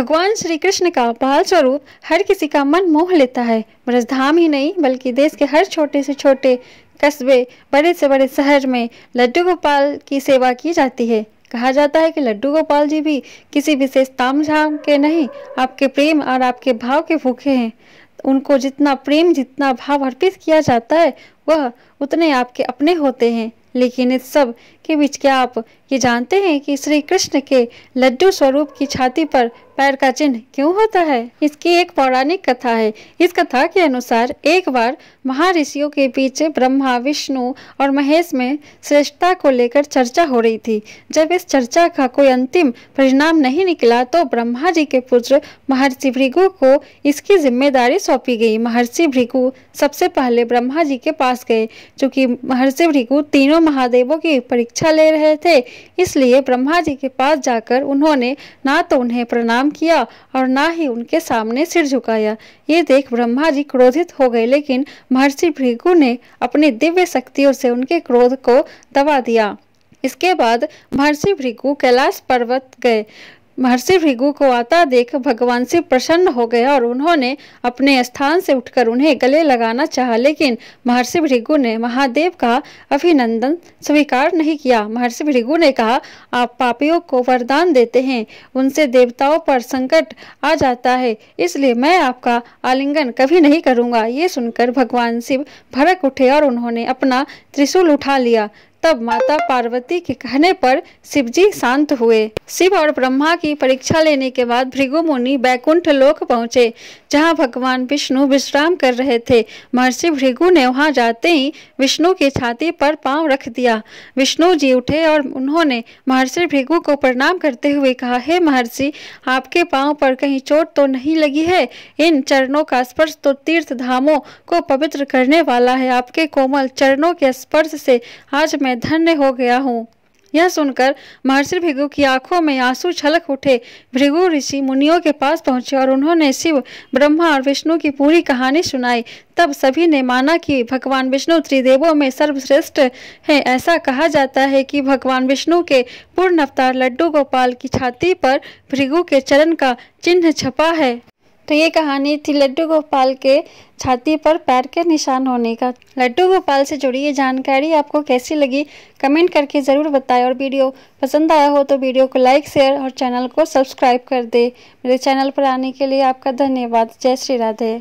भगवान श्री कृष्ण का बाल स्वरूप हर किसी का मन मोह लेता है ब्रजधाम ही नहीं बल्कि देश के हर छोटे से छोटे कस्बे बड़े से बड़े शहर में लड्डू गोपाल की सेवा की जाती है कहा जाता है कि लड्डू गोपाल जी भी किसी विशेष ताम झाम के नहीं आपके प्रेम और आपके भाव के भूखे हैं उनको जितना प्रेम जितना भाव अर्पित किया जाता है वह उतने आपके अपने होते हैं लेकिन इस सब के बीच क्या आप ये जानते हैं कि श्री कृष्ण के लड्डू स्वरूप की छाती पर पैर का चिन्ह क्यों होता है इसकी एक पौराणिक कथा है इस कथा के अनुसार एक बार महारिषियों के पीछे ब्रह्मा विष्णु और महेश में श्रेष्ठता को लेकर चर्चा हो रही थी जब इस चर्चा का कोई अंतिम परिणाम नहीं निकला तो ब्रह्मा जी के पुत्र महर्षि भृगु को इसकी जिम्मेदारी सौंपी गई महर्षि भृगु सबसे पहले ब्रह्मा जी के पास गए चूंकि महर्षि भृगु तीनों महादेवों की परीक्षा ले रहे थे इसलिए ब्रह्मा जी के पास जाकर उन्होंने ना तो उन्हें प्रणाम किया और ना ही उनके सामने सिर झुकाया ये देख ब्रह्मा जी क्रोधित हो गए लेकिन महर्षि भृगु ने अपनी दिव्य शक्तियों से उनके क्रोध को दबा दिया इसके बाद महर्षि भृगु कैलाश पर्वत गए महर्षि भृगु को आता देख भगवान शिव प्रसन्न हो गए और उन्होंने अपने स्थान से उठकर उन्हें गले लगाना चाहा लेकिन महर्षि भृगु ने महादेव का अभिनंदन स्वीकार नहीं किया महर्षि भृगु ने कहा आप पापियों को वरदान देते हैं उनसे देवताओं पर संकट आ जाता है इसलिए मैं आपका आलिंगन कभी नहीं करूंगा ये सुनकर भगवान शिव भड़क उठे और उन्होंने अपना त्रिशूल उठा लिया तब माता पार्वती के कहने पर शिवजी शांत हुए शिव और ब्रह्मा की परीक्षा लेने के बाद भृगु मुनि बैकुंठ लोक पहुँचे जहाँ भगवान विष्णु विश्राम कर रहे थे महर्षि भृगु ने वहाँ जाते ही विष्णु की छाती पर पांव रख दिया विष्णु जी उठे और उन्होंने महर्षि भृगु को प्रणाम करते हुए कहा हे महर्षि आपके पाँव पर कहीं चोट तो नहीं लगी है इन चरणों का स्पर्श तो तीर्थ धामों को पवित्र करने वाला है आपके कोमल चरणों के स्पर्श से आज मैं मैं धन्य हो गया हूँ यह सुनकर महर्षि भृगु की आंखों में आंसू छलक उठे भृगु ऋषि मुनियों के पास पहुंचे और उन्होंने शिव ब्रह्मा और विष्णु की पूरी कहानी सुनाई तब सभी ने माना कि भगवान विष्णु त्रिदेवों में सर्वश्रेष्ठ है ऐसा कहा जाता है कि भगवान विष्णु के पूर्ण अवतार लड्डू गोपाल की छाती पर भृगु के चरण का चिन्ह छपा है तो ये कहानी थी लड्डू गोपाल के छाती पर पैर के निशान होने का लड्डू गोपाल से जुड़ी ये जानकारी आपको कैसी लगी कमेंट करके ज़रूर बताएं और वीडियो पसंद आया हो तो वीडियो को लाइक शेयर और चैनल को सब्सक्राइब कर दे मेरे चैनल पर आने के लिए आपका धन्यवाद जय श्री राधे